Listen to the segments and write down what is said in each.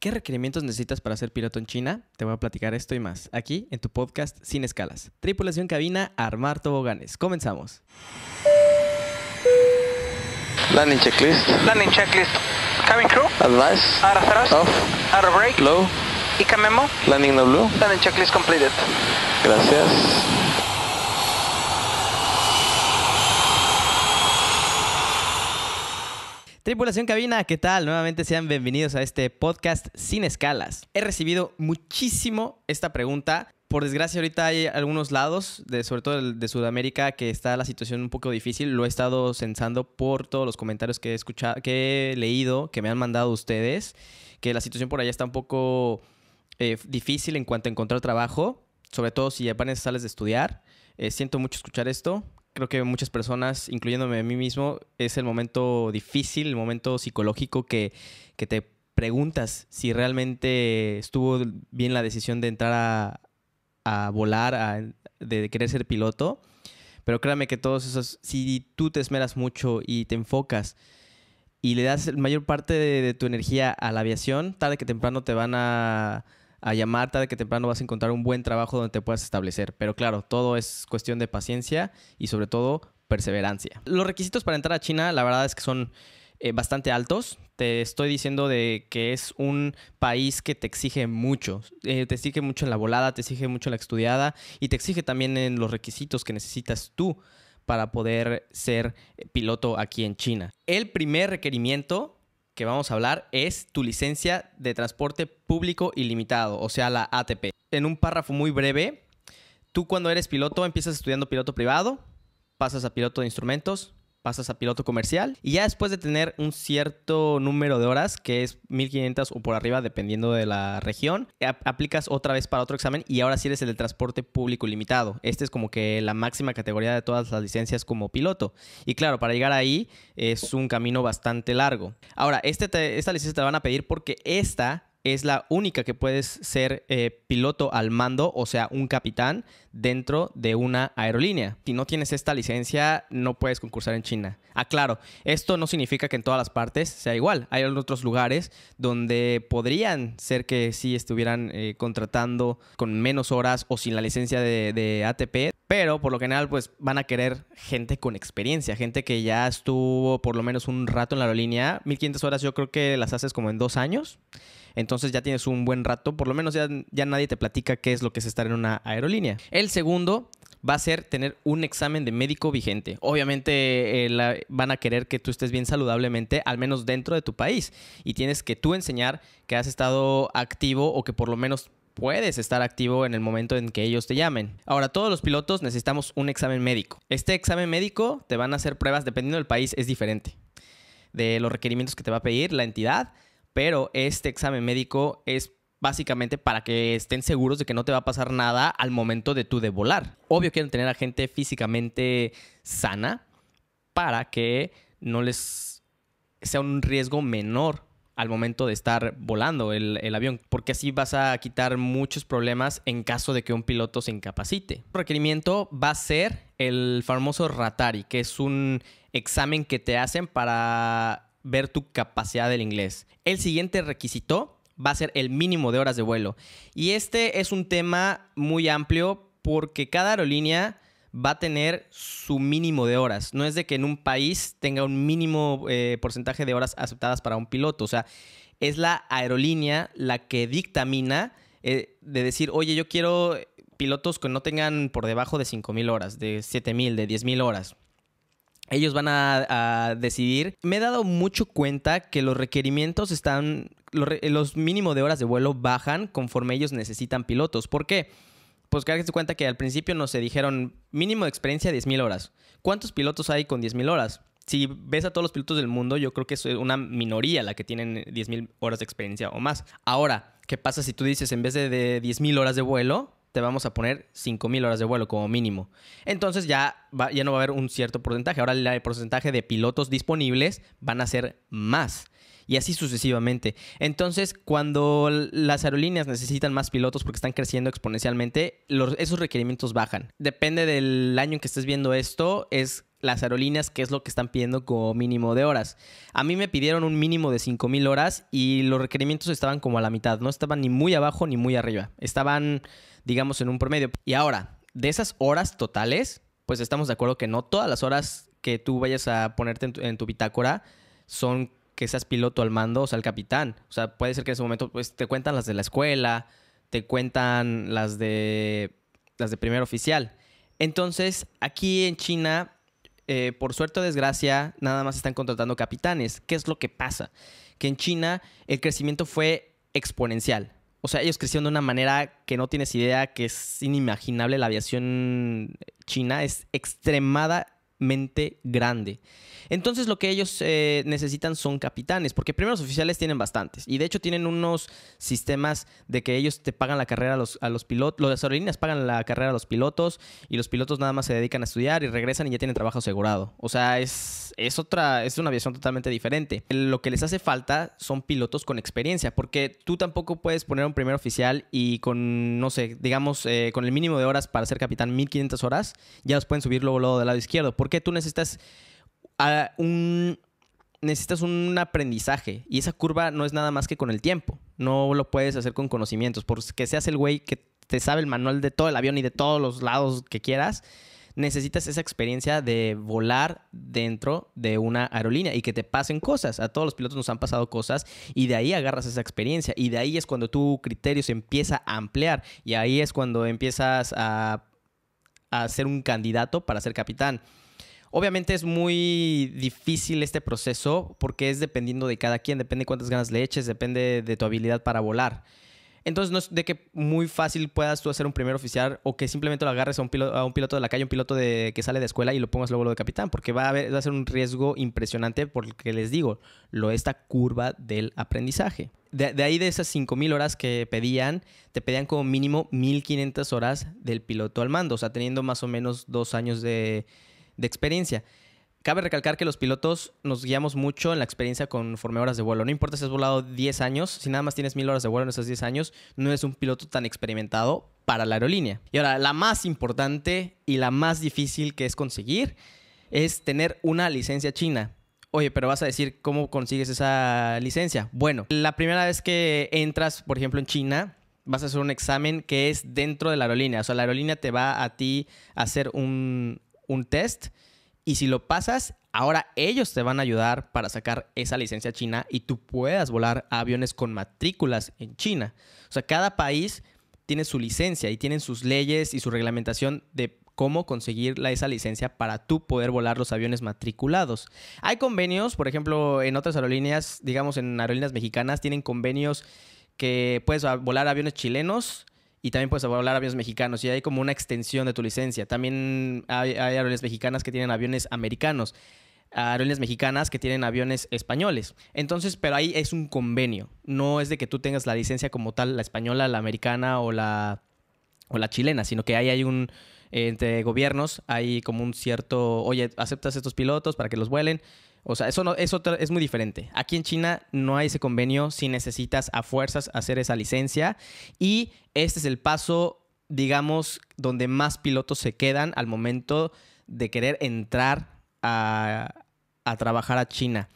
¿Qué requerimientos necesitas para ser piloto en China? Te voy a platicar esto y más aquí en tu podcast Sin Escalas. Tripulación cabina, armar toboganes. Comenzamos. Landing checklist. Landing checklist. Cabin crew. Advice. Out thrust. Off. Out brake. Low. ICA memo. Landing no blue. Landing checklist completed. Gracias. Tripulación Cabina, ¿qué tal? Nuevamente sean bienvenidos a este podcast sin escalas. He recibido muchísimo esta pregunta. Por desgracia, ahorita hay algunos lados, de, sobre todo de Sudamérica, que está la situación un poco difícil. Lo he estado sensando por todos los comentarios que he escuchado, que leído, que me han mandado ustedes, que la situación por allá está un poco eh, difícil en cuanto a encontrar trabajo, sobre todo si ya van sales de estudiar. Eh, siento mucho escuchar esto creo que muchas personas, incluyéndome a mí mismo, es el momento difícil, el momento psicológico que, te preguntas si realmente estuvo bien la decisión de entrar a, volar, a, de querer ser piloto. Pero créame que todos esos, si tú te esmeras mucho y te enfocas y le das la mayor parte de, de tu energía a la aviación, tarde que temprano te van a a llamarte de que temprano vas a encontrar un buen trabajo donde te puedas establecer. Pero claro, todo es cuestión de paciencia y sobre todo perseverancia. Los requisitos para entrar a China, la verdad es que son eh, bastante altos. Te estoy diciendo de que es un país que te exige mucho. Eh, te exige mucho en la volada, te exige mucho en la estudiada y te exige también en los requisitos que necesitas tú para poder ser eh, piloto aquí en China. El primer requerimiento que vamos a hablar es tu licencia de transporte público ilimitado, o sea, la ATP. En un párrafo muy breve, tú cuando eres piloto empiezas estudiando piloto privado, pasas a piloto de instrumentos, pasas a piloto comercial y ya después de tener un cierto número de horas, que es 1500 o por arriba dependiendo de la región, aplicas otra vez para otro examen y ahora sí eres el de transporte público limitado. Este es como que la máxima categoría de todas las licencias como piloto. Y claro, para llegar ahí es un camino bastante largo. Ahora, este esta licencia te van a pedir porque esta es la única que puedes ser eh, piloto al mando, o sea, un capitán dentro de una aerolínea. Si no tienes esta licencia, no puedes concursar en China. Aclaro, esto no significa que en todas las partes sea igual. Hay otros lugares donde podrían ser que sí estuvieran eh, contratando con menos horas o sin la licencia de, de ATP, pero por lo general pues van a querer gente con experiencia, gente que ya estuvo por lo menos un rato en la aerolínea. 1500 horas yo creo que las haces como en dos años entonces ya tienes un buen rato, por lo menos ya, nadie te platica qué es lo que es estar en una aerolínea. El segundo va a ser tener un examen de médico vigente. Obviamente eh, van a querer que tú estés bien saludablemente, al menos dentro de tu país, y tienes que tú enseñar que has estado activo o que por lo menos puedes estar activo en el momento en que ellos te llamen. Ahora, todos los pilotos necesitamos un examen médico. Este examen médico te van a hacer pruebas, dependiendo del país, es diferente. De los requerimientos que te va a pedir la entidad, pero este examen médico es básicamente para que estén seguros de que no te va a pasar nada al momento de tú de volar. Obvio quieren tener a gente físicamente sana para que no les sea un riesgo menor al momento de estar volando el, avión, porque así vas a quitar muchos problemas en caso de que un piloto se incapacite. requerimiento va a ser el famoso Ratari, que es un examen que te hacen para ver tu capacidad del inglés. El siguiente requisito va a ser el mínimo de horas de vuelo. Y este es un tema muy amplio porque cada aerolínea va a tener su mínimo de horas. No es de que en un país tenga un mínimo eh, porcentaje de horas aceptadas para un piloto. O sea, es la aerolínea la que dictamina eh, de decir, oye, yo quiero pilotos que no tengan por debajo de 5.000 horas, de 7.000, de 10.000 horas ellos van a, decidir. Me he dado mucho cuenta que los requerimientos están, los, mínimos de horas de vuelo bajan conforme ellos necesitan pilotos. ¿Por qué? Pues que cuenta que al principio nos se dijeron mínimo de experiencia 10.000 horas. ¿Cuántos pilotos hay con 10.000 horas? Si ves a todos los pilotos del mundo, yo creo que es una minoría la que tienen 10.000 horas de experiencia o más. Ahora, ¿qué pasa si tú dices en vez de, de 10.000 horas de vuelo, te vamos a poner 5.000 horas de vuelo como mínimo. Entonces ya, ya no va a haber un cierto porcentaje. Ahora el porcentaje de pilotos disponibles van a ser más y así sucesivamente. Entonces, cuando las aerolíneas necesitan más pilotos porque están creciendo exponencialmente, esos requerimientos bajan. Depende del año en que estés viendo esto, es las aerolíneas qué es lo que están pidiendo como mínimo de horas. A mí me pidieron un mínimo de 5.000 horas y los requerimientos estaban como a la mitad, no estaban ni muy abajo ni muy arriba, estaban digamos en un promedio. Y ahora, de esas horas totales, pues estamos de acuerdo que no todas las horas que tú vayas a ponerte en tu bitácora son que seas piloto al mando, o sea, el capitán. O sea, puede ser que en ese momento pues, te cuentan las de la escuela, te cuentan las de, las de primer oficial. Entonces, aquí en China, eh, por suerte o desgracia, nada más están contratando capitanes. ¿Qué es lo que pasa? Que en China el crecimiento fue exponencial. O sea, ellos crecieron de una manera que no tienes idea, que es inimaginable. La aviación china es extremada, mente grande. Entonces lo que ellos eh, necesitan son capitanes, porque primeros oficiales tienen bastantes. Y de hecho tienen unos sistemas de que ellos te pagan la carrera a los, a los pilotos, las aerolíneas pagan la carrera a los pilotos y los pilotos nada más se dedican a estudiar y regresan y ya tienen trabajo asegurado. O sea, es, es otra, es una aviación totalmente diferente. Lo que les hace falta son pilotos con experiencia, porque tú tampoco puedes poner un primer oficial y con, no sé, digamos, eh, con el mínimo de horas para ser capitán, 1500 horas, ya los pueden subir luego, luego del lado izquierdo. Porque ¿Por tú necesitas ah, un, necesitas un aprendizaje y esa curva no es nada más que con el tiempo. No lo puedes hacer con conocimientos. Porque seas el güey que te sabe el manual de todo el avión y de todos los lados que quieras, necesitas esa experiencia de volar dentro de una aerolínea y que te pasen cosas. A todos los pilotos nos han pasado cosas y de ahí agarras esa experiencia y de ahí es cuando tu criterio se empieza a ampliar y ahí es cuando empiezas a, a ser un candidato para ser capitán. Obviamente es muy difícil este proceso porque es dependiendo de cada quien, depende cuántas ganas le eches, depende de tu habilidad para volar. Entonces no es de que muy fácil puedas tú hacer un primer oficial o que simplemente lo agarres a un piloto, a un piloto de la calle, un piloto que sale de escuela y lo pongas luego lo de capitán, porque va a, ser un riesgo impresionante porque les digo, lo esta curva del aprendizaje. De, de ahí de esas 5.000 horas que pedían, te pedían como mínimo 1.500 horas del piloto al mando, o sea, teniendo más o menos dos años de, de experiencia. Cabe recalcar que los pilotos nos guiamos mucho en la experiencia conforme horas de vuelo. No importa si has volado 10 años, si nada más tienes 1000 horas de vuelo en esos 10 años, no es un piloto tan experimentado para la aerolínea. Y ahora, la más importante y la más difícil que es conseguir es tener una licencia china. Oye, pero vas a decir, ¿cómo consigues esa licencia? Bueno, la primera vez que entras, por ejemplo, en China, vas a hacer un examen que es dentro de la aerolínea. O sea, la aerolínea te va a ti a hacer un, un test y si lo pasas, ahora ellos te van a ayudar para sacar esa licencia china y tú puedas volar aviones con matrículas en China. O sea, cada país tiene su licencia y tienen sus leyes y su reglamentación de cómo conseguir esa licencia para tú poder volar los aviones matriculados. Hay convenios, por ejemplo, en otras aerolíneas, digamos en aerolíneas mexicanas, tienen convenios que puedes ah, volar aviones chilenos, y también puedes volar aviones mexicanos y hay como una extensión de tu licencia. También hay, aerolíneas mexicanas que tienen aviones americanos, aerolíneas mexicanas que tienen aviones españoles. Entonces, pero ahí es un convenio, no es de que tú tengas la licencia como tal, la española, la americana o la, o la chilena, sino que ahí hay un entre gobiernos hay como un cierto, oye, aceptas estos pilotos para que los vuelen, o sea, eso, no, eso es muy diferente. Aquí en China no hay ese convenio si necesitas a fuerzas hacer esa licencia. Y este es el paso, digamos, donde más pilotos se quedan al momento de querer entrar a, trabajar a China.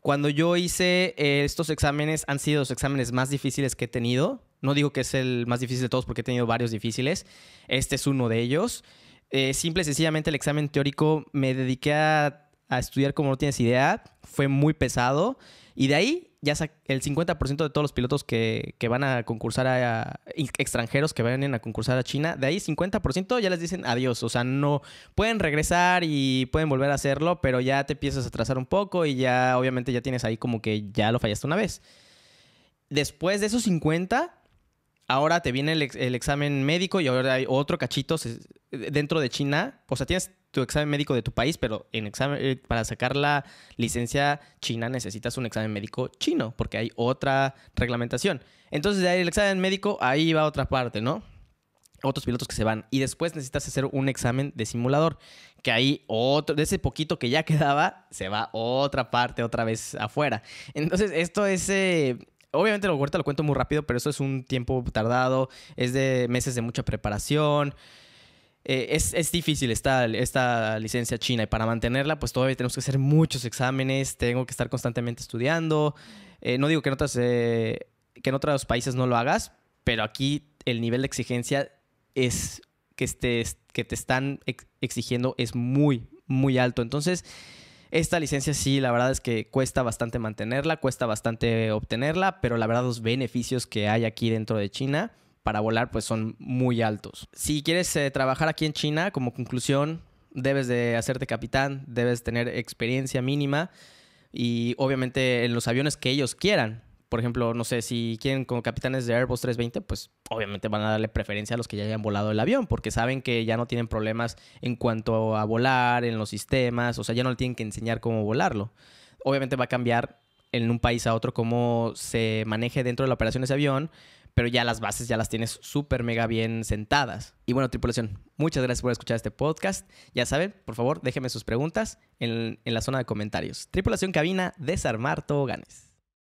Cuando yo hice eh, estos exámenes, han sido los exámenes más difíciles que he tenido. No digo que es el más difícil de todos porque he tenido varios difíciles. Este es uno de ellos. Eh, simple y sencillamente el examen teórico me dediqué a a estudiar como no tienes idea, fue muy pesado. Y de ahí, ya el 50% de todos los pilotos que, van a concursar a, extranjeros que vayan a concursar a China, de ahí 50% ya les dicen adiós. O sea, no pueden regresar y pueden volver a hacerlo, pero ya te empiezas a atrasar un poco y ya, obviamente, ya tienes ahí como que ya lo fallaste una vez. Después de esos 50, ahora te viene el, el examen médico y ahora hay otro cachito dentro de China. O sea, tienes tu examen médico de tu país, pero en examen, eh, para sacar la licencia china necesitas un examen médico chino, porque hay otra reglamentación. Entonces, de ahí el examen médico, ahí va otra parte, ¿no? Otros pilotos que se van. Y después necesitas hacer un examen de simulador, que ahí otro, de ese poquito que ya quedaba, se va otra parte otra vez afuera. Entonces, esto es... Eh, obviamente lo, ahorita lo cuento muy rápido, pero eso es un tiempo tardado, es de meses de mucha preparación. Eh, es, difícil esta, esta licencia china y para mantenerla pues todavía tenemos que hacer muchos exámenes, tengo que estar constantemente estudiando. Eh, no digo eh, que en, otros países no lo hagas, pero aquí el nivel de exigencia es que, que te están exigiendo es muy, muy alto. Entonces, esta licencia sí, la verdad es que cuesta bastante mantenerla, cuesta bastante obtenerla, pero la verdad los beneficios que hay aquí dentro de China para volar pues son muy altos. Si quieres eh, trabajar aquí en China, como conclusión, debes de hacerte capitán, debes tener experiencia mínima y obviamente en los aviones que ellos quieran. Por ejemplo, no sé, si quieren como capitanes de Airbus 320, pues obviamente van a darle preferencia a los que ya hayan volado el avión, porque saben que ya no tienen problemas en cuanto a volar, en los sistemas, o sea, ya no le tienen que enseñar cómo volarlo. Obviamente va a cambiar en un país a otro cómo se maneje dentro de la operación ese avión, pero ya las bases ya las tienes súper mega bien sentadas. Y bueno, tripulación, muchas gracias por escuchar este podcast. Ya saben, por favor, déjenme sus preguntas en, la zona de comentarios. Tripulación Cabina, desarmar toboganes.